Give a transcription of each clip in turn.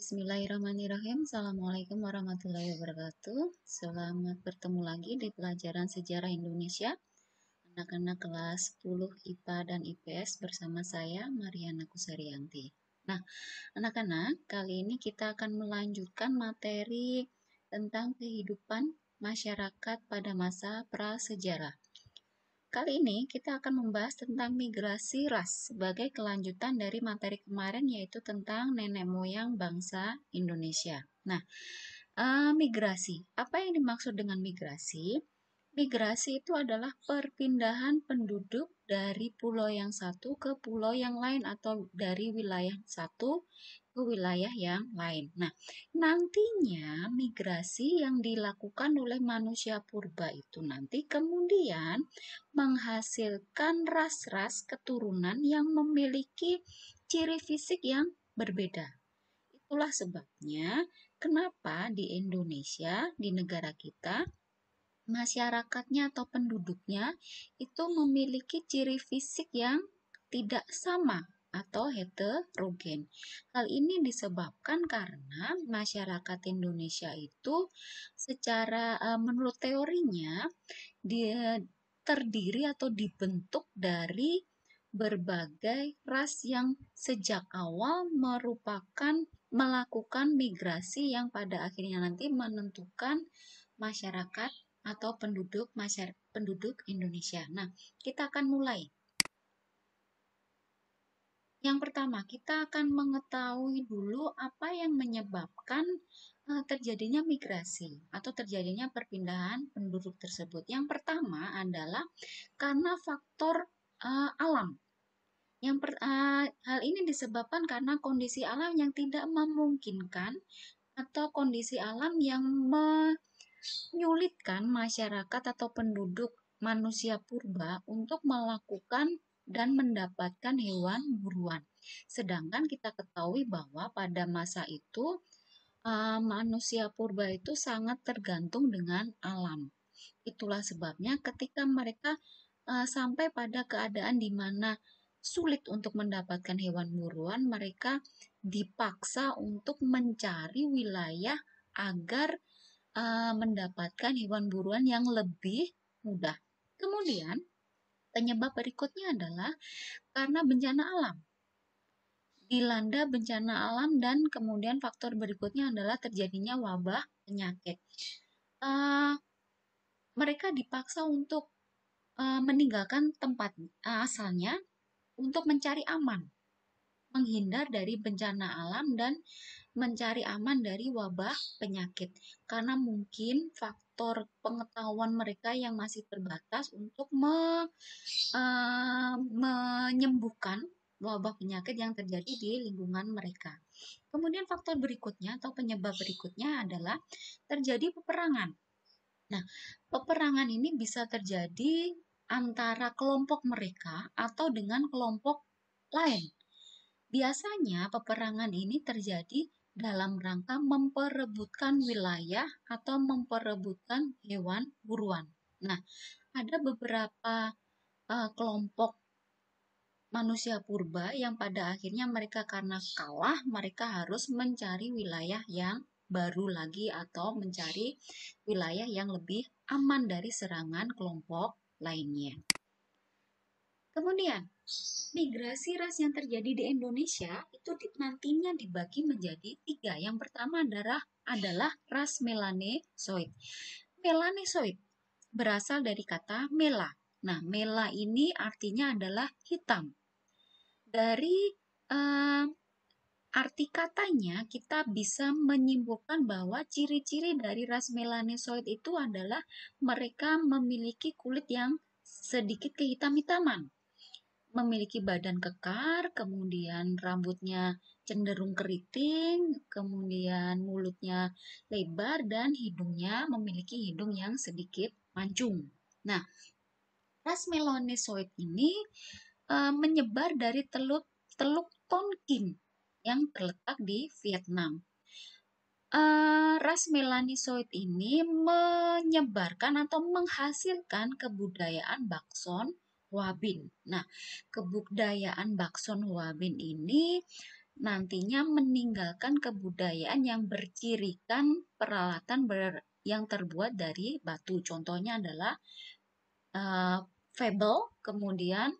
Bismillahirrahmanirrahim. Assalamualaikum warahmatullahi wabarakatuh. Selamat bertemu lagi di pelajaran sejarah Indonesia. Anak-anak kelas 10 IPA dan IPS bersama saya Mariana Kusarianti. Nah, anak-anak, kali ini kita akan melanjutkan materi tentang kehidupan masyarakat pada masa prasejarah. Kali ini kita akan membahas tentang migrasi ras sebagai kelanjutan dari materi kemarin yaitu tentang nenek moyang bangsa Indonesia. Nah, uh, migrasi. Apa yang dimaksud dengan migrasi? Migrasi itu adalah perpindahan penduduk dari pulau yang satu ke pulau yang lain atau dari wilayah satu ke wilayah yang lain. Nah, nantinya migrasi yang dilakukan oleh manusia purba itu nanti kemudian menghasilkan ras-ras keturunan yang memiliki ciri fisik yang berbeda. Itulah sebabnya kenapa di Indonesia, di negara kita, masyarakatnya atau penduduknya itu memiliki ciri fisik yang tidak sama atau heterogen. Hal ini disebabkan karena masyarakat Indonesia itu secara e, menurut teorinya dia terdiri atau dibentuk dari berbagai ras yang sejak awal merupakan melakukan migrasi yang pada akhirnya nanti menentukan masyarakat atau penduduk masyarakat penduduk Indonesia. Nah, kita akan mulai yang pertama, kita akan mengetahui dulu apa yang menyebabkan eh, terjadinya migrasi atau terjadinya perpindahan penduduk tersebut. Yang pertama adalah karena faktor uh, alam. Yang per, uh, hal ini disebabkan karena kondisi alam yang tidak memungkinkan atau kondisi alam yang menyulitkan masyarakat atau penduduk manusia purba untuk melakukan dan mendapatkan hewan buruan. Sedangkan kita ketahui bahwa pada masa itu eh, manusia purba itu sangat tergantung dengan alam. Itulah sebabnya ketika mereka eh, sampai pada keadaan di mana sulit untuk mendapatkan hewan buruan, mereka dipaksa untuk mencari wilayah agar eh, mendapatkan hewan buruan yang lebih mudah. Kemudian Penyebab berikutnya adalah karena bencana alam. Dilanda bencana alam dan kemudian faktor berikutnya adalah terjadinya wabah penyakit. Uh, mereka dipaksa untuk uh, meninggalkan tempat uh, asalnya untuk mencari aman, menghindar dari bencana alam dan mencari aman dari wabah penyakit karena mungkin faktor faktor pengetahuan mereka yang masih terbatas untuk me, uh, menyembuhkan wabah penyakit yang terjadi di lingkungan mereka. Kemudian faktor berikutnya atau penyebab berikutnya adalah terjadi peperangan. Nah, peperangan ini bisa terjadi antara kelompok mereka atau dengan kelompok lain. Biasanya peperangan ini terjadi dalam rangka memperebutkan wilayah atau memperebutkan hewan buruan. Nah, ada beberapa uh, kelompok manusia purba yang pada akhirnya mereka karena kalah, mereka harus mencari wilayah yang baru lagi atau mencari wilayah yang lebih aman dari serangan kelompok lainnya. Kemudian, Migrasi ras yang terjadi di Indonesia itu nantinya dibagi menjadi tiga. Yang pertama adalah, adalah ras melanesoid. Melanesoid berasal dari kata mela. Nah, mela ini artinya adalah hitam. Dari eh, arti katanya kita bisa menyimpulkan bahwa ciri-ciri dari ras melanesoid itu adalah mereka memiliki kulit yang sedikit kehitam-hitaman memiliki badan kekar, kemudian rambutnya cenderung keriting, kemudian mulutnya lebar dan hidungnya memiliki hidung yang sedikit mancung. Nah, ras Melanesoid ini e, menyebar dari teluk teluk Tonkin yang terletak di Vietnam. E, ras Melanesoid ini menyebarkan atau menghasilkan kebudayaan bakson Wabin. Nah, kebudayaan Bakson Wabin ini nantinya meninggalkan kebudayaan yang bercirikan peralatan ber, yang terbuat dari batu. Contohnya adalah uh, eh, febel, kemudian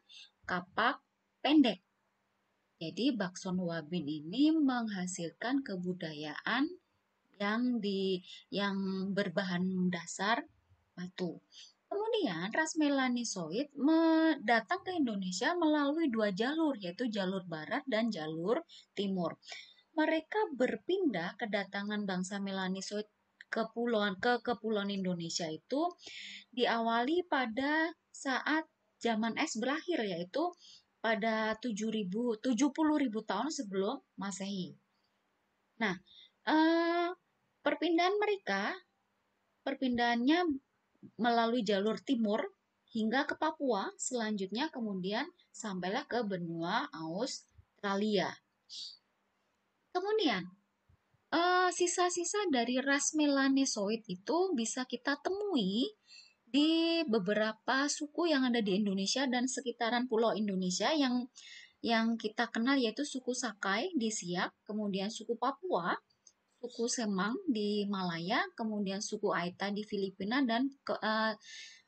kapak pendek. Jadi Bakson Wabin ini menghasilkan kebudayaan yang di yang berbahan dasar batu. Kemudian ras melanisoid datang ke Indonesia melalui dua jalur yaitu jalur barat dan jalur timur. Mereka berpindah kedatangan bangsa melanisoid ke ke kepulauan Indonesia itu diawali pada saat zaman es berakhir yaitu pada 7000 70.000 tahun sebelum Masehi. Nah, eh, perpindahan mereka perpindahannya melalui jalur timur hingga ke Papua, selanjutnya kemudian sampailah ke benua Australia. Kemudian, eh, sisa-sisa uh, dari ras Melanesoid itu bisa kita temui di beberapa suku yang ada di Indonesia dan sekitaran pulau Indonesia yang yang kita kenal yaitu suku Sakai di Siak, kemudian suku Papua, suku Semang di Malaya, kemudian suku Aita di Filipina dan ke, uh,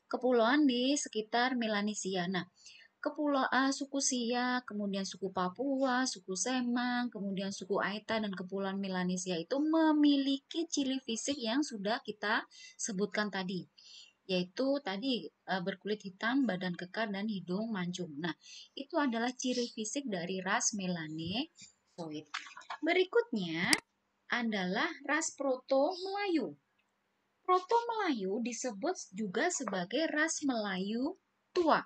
kepulauan di sekitar Melanesia. Nah, kepulauan uh, suku Sia, kemudian suku Papua, suku Semang, kemudian suku Aita dan kepulauan Melanesia itu memiliki ciri fisik yang sudah kita sebutkan tadi yaitu tadi eh, berkulit hitam, badan kekar dan hidung mancung. Nah, itu adalah ciri fisik dari ras Melanesoid. Berikutnya, adalah ras Proto Melayu. Proto Melayu disebut juga sebagai ras Melayu tua.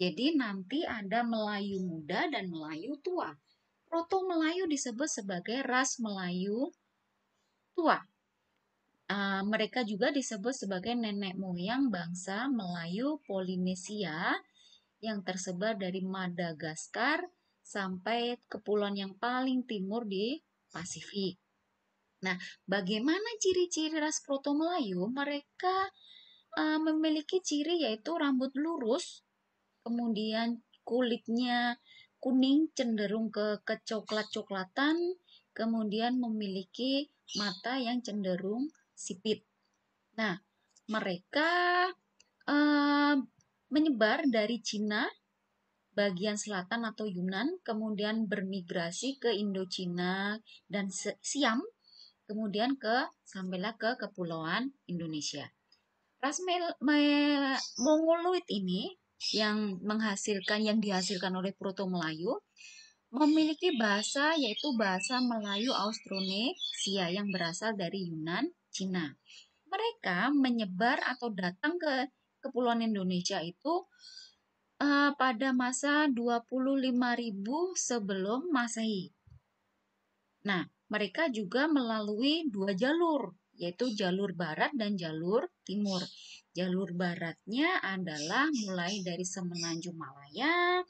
Jadi nanti ada Melayu muda dan Melayu tua. Proto Melayu disebut sebagai ras Melayu tua. Uh, mereka juga disebut sebagai nenek moyang bangsa Melayu Polinesia yang tersebar dari Madagaskar sampai kepulauan yang paling timur di Pasifik. Nah, bagaimana ciri-ciri ras Proto Melayu? Mereka uh, memiliki ciri yaitu rambut lurus, kemudian kulitnya kuning cenderung ke kecoklat-coklatan, kemudian memiliki mata yang cenderung sipit. Nah, mereka uh, menyebar dari Cina bagian selatan atau Yunan, kemudian bermigrasi ke Indochina dan Siam, kemudian ke sampailah ke kepulauan Indonesia. Ras Mongoloid ini yang menghasilkan yang dihasilkan oleh Proto Melayu memiliki bahasa yaitu bahasa Melayu Austronesia yang berasal dari Yunan, Cina. Mereka menyebar atau datang ke kepulauan Indonesia itu uh, pada masa 25.000 sebelum Masehi. Nah, mereka juga melalui dua jalur, yaitu jalur barat dan jalur timur. Jalur baratnya adalah mulai dari Semenanjung Malaya,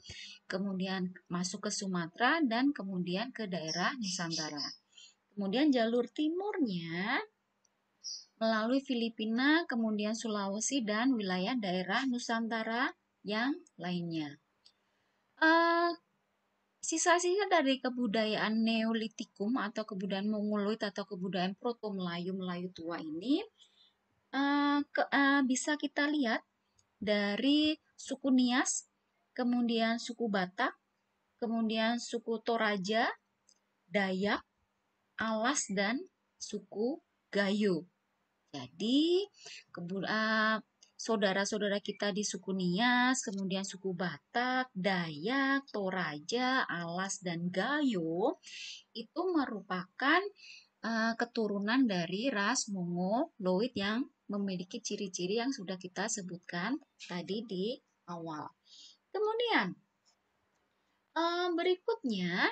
kemudian masuk ke Sumatera, dan kemudian ke daerah Nusantara. Kemudian jalur timurnya melalui Filipina, kemudian Sulawesi, dan wilayah daerah Nusantara yang lainnya. Uh, sisa-sisa dari kebudayaan Neolitikum atau kebudayaan Mongoloid atau kebudayaan Proto Melayu Melayu tua ini uh, ke, uh, bisa kita lihat dari suku Nias, kemudian suku Batak, kemudian suku Toraja, Dayak, Alas dan suku Gayo. Jadi kebudayaan uh, saudara-saudara kita di suku Nias, kemudian suku Batak, Dayak, Toraja, Alas, dan Gayo itu merupakan uh, keturunan dari ras Mongoloid yang memiliki ciri-ciri yang sudah kita sebutkan tadi di awal. Kemudian uh, berikutnya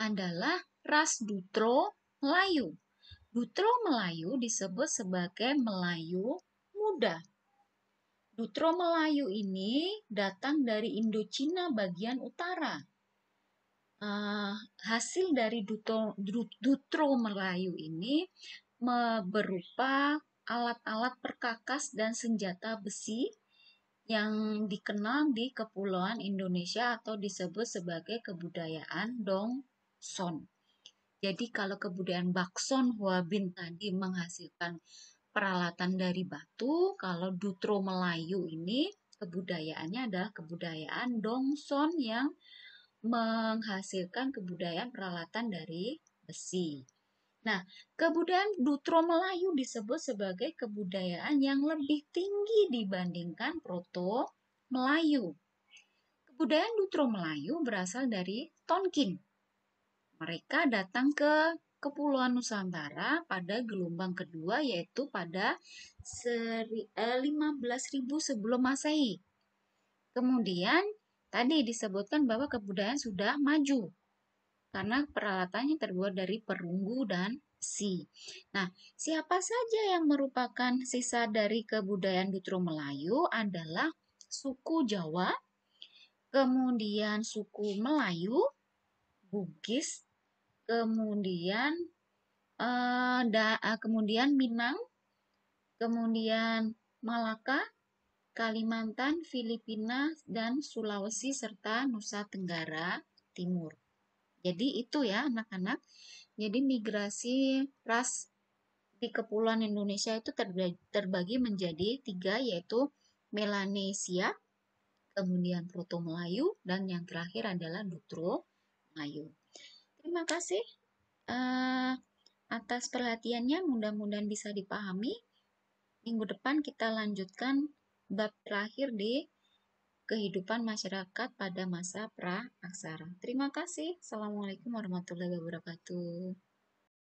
adalah ras Dutro Melayu. Dutro Melayu disebut sebagai Melayu muda. Dutro Melayu ini datang dari Indochina bagian utara. Uh, hasil dari Dutro, Dutro Melayu ini berupa alat-alat perkakas dan senjata besi yang dikenal di Kepulauan Indonesia atau disebut sebagai kebudayaan Dong Son. Jadi kalau kebudayaan Bakson Huabin tadi menghasilkan peralatan dari batu. Kalau Dutro Melayu ini kebudayaannya adalah kebudayaan Dongson yang menghasilkan kebudayaan peralatan dari besi. Nah, kebudayaan Dutro Melayu disebut sebagai kebudayaan yang lebih tinggi dibandingkan Proto Melayu. Kebudayaan Dutro Melayu berasal dari Tonkin. Mereka datang ke Kepulauan Nusantara pada gelombang kedua yaitu pada 15.000 eh, sebelum Masehi. Kemudian tadi disebutkan bahwa kebudayaan sudah maju karena peralatannya terbuat dari perunggu dan si. Nah, siapa saja yang merupakan sisa dari kebudayaan Dutro Melayu adalah suku Jawa, kemudian suku Melayu, Bugis, kemudian uh, da, uh, kemudian Minang, kemudian Malaka, Kalimantan, Filipina, dan Sulawesi serta Nusa Tenggara Timur. Jadi itu ya anak-anak. Jadi migrasi ras di kepulauan Indonesia itu terbagi menjadi tiga yaitu Melanesia, kemudian Proto Melayu, dan yang terakhir adalah Dutro Melayu. Terima kasih uh, atas perhatiannya. Mudah-mudahan bisa dipahami. Minggu depan kita lanjutkan bab terakhir di kehidupan masyarakat pada masa pra aksara. Terima kasih. Assalamualaikum warahmatullahi wabarakatuh.